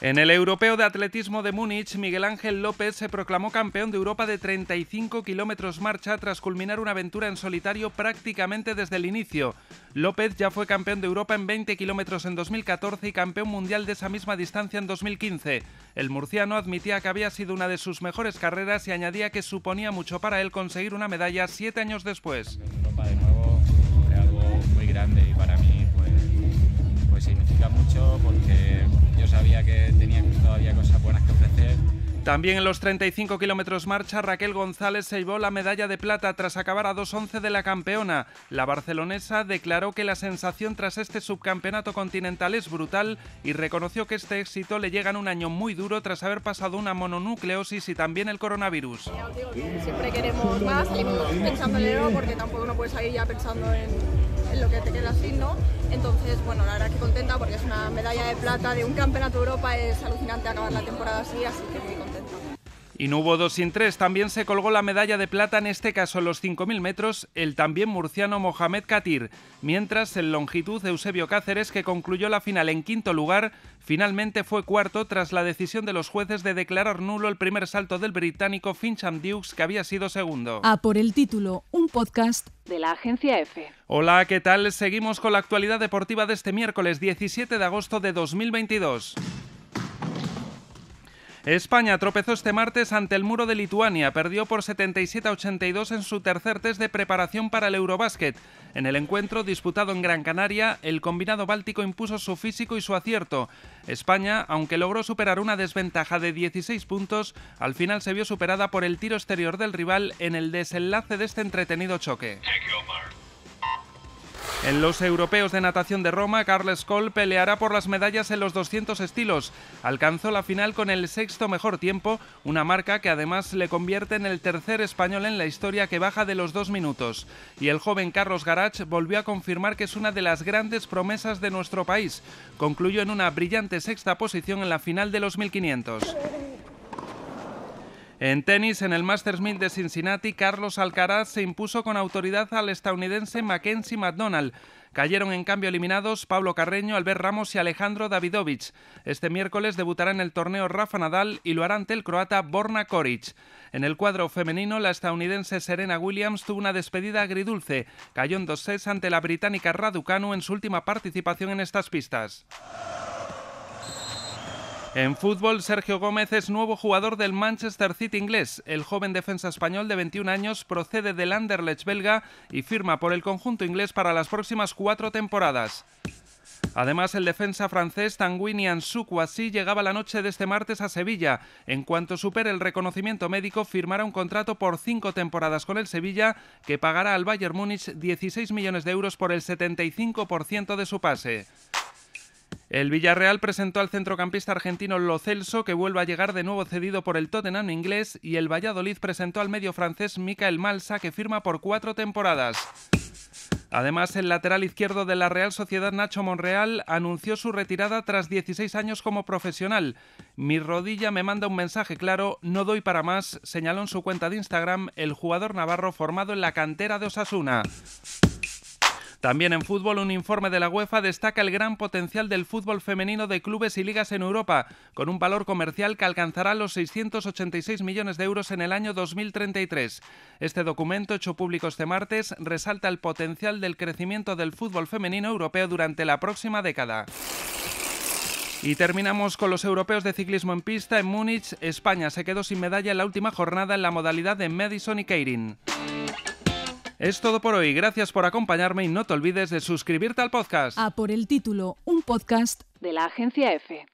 En el Europeo de Atletismo de Múnich, Miguel Ángel López se proclamó campeón de Europa de 35 kilómetros marcha tras culminar una aventura en solitario prácticamente desde el inicio. López ya fue campeón de Europa en 20 kilómetros en 2014 y campeón mundial de esa misma distancia en 2015. El murciano admitía que había sido una de sus mejores carreras y añadía que suponía mucho para él conseguir una medalla siete años después. muy grande para mí pues significa mucho porque yo sabía que tenía todavía cosas buenas que ofrecer. También en los 35 kilómetros marcha, Raquel González se llevó la medalla de plata tras acabar a 2.11 de la campeona. La barcelonesa declaró que la sensación tras este subcampeonato continental es brutal y reconoció que este éxito le llega en un año muy duro tras haber pasado una mononucleosis y también el coronavirus. siempre queremos más, seguimos pensando en el porque tampoco uno puede salir ya pensando en que te queda así, ¿no? Entonces, bueno, la verdad que contenta porque es una medalla de plata de un campeonato de Europa, es alucinante acabar la temporada así, así que y no hubo dos sin tres, también se colgó la medalla de plata, en este caso en los 5.000 metros, el también murciano Mohamed Katir, mientras en longitud Eusebio Cáceres, que concluyó la final en quinto lugar, finalmente fue cuarto tras la decisión de los jueces de declarar nulo el primer salto del británico Fincham Dukes, que había sido segundo. A por el título, un podcast de la agencia EFE. Hola, ¿qué tal? Seguimos con la actualidad deportiva de este miércoles 17 de agosto de 2022. España tropezó este martes ante el muro de Lituania, perdió por 77-82 en su tercer test de preparación para el Eurobásquet. En el encuentro disputado en Gran Canaria, el combinado báltico impuso su físico y su acierto. España, aunque logró superar una desventaja de 16 puntos, al final se vio superada por el tiro exterior del rival en el desenlace de este entretenido choque. En los europeos de natación de Roma, Carles Coll peleará por las medallas en los 200 estilos. Alcanzó la final con el sexto mejor tiempo, una marca que además le convierte en el tercer español en la historia que baja de los dos minutos. Y el joven Carlos Garach volvió a confirmar que es una de las grandes promesas de nuestro país. Concluyó en una brillante sexta posición en la final de los 1500. En tenis, en el Masters 1000 de Cincinnati, Carlos Alcaraz se impuso con autoridad al estadounidense Mackenzie McDonald. Cayeron en cambio eliminados Pablo Carreño, Albert Ramos y Alejandro Davidovich. Este miércoles debutará en el torneo Rafa Nadal y lo hará ante el croata Borna Koric. En el cuadro femenino, la estadounidense Serena Williams tuvo una despedida agridulce. Cayó en 2-6 ante la británica Raducanu en su última participación en estas pistas. En fútbol, Sergio Gómez es nuevo jugador del Manchester City inglés. El joven defensa español de 21 años procede del Anderlecht belga y firma por el conjunto inglés para las próximas cuatro temporadas. Además, el defensa francés Tanguini Ansuku llegaba la noche de este martes a Sevilla. En cuanto supere el reconocimiento médico, firmará un contrato por cinco temporadas con el Sevilla, que pagará al Bayern Múnich 16 millones de euros por el 75% de su pase. El Villarreal presentó al centrocampista argentino Lo Celso, que vuelve a llegar de nuevo cedido por el Tottenham inglés, y el Valladolid presentó al medio francés Mikael Malsa, que firma por cuatro temporadas. Además, el lateral izquierdo de la Real Sociedad Nacho Monreal anunció su retirada tras 16 años como profesional. Mi rodilla me manda un mensaje claro, no doy para más, señaló en su cuenta de Instagram el jugador navarro formado en la cantera de Osasuna. También en fútbol, un informe de la UEFA destaca el gran potencial del fútbol femenino de clubes y ligas en Europa, con un valor comercial que alcanzará los 686 millones de euros en el año 2033. Este documento, hecho público este martes, resalta el potencial del crecimiento del fútbol femenino europeo durante la próxima década. Y terminamos con los europeos de ciclismo en pista. En Múnich, España se quedó sin medalla en la última jornada en la modalidad de Madison y Keirin. Es todo por hoy. Gracias por acompañarme y no te olvides de suscribirte al podcast. A por el título, un podcast de la agencia F.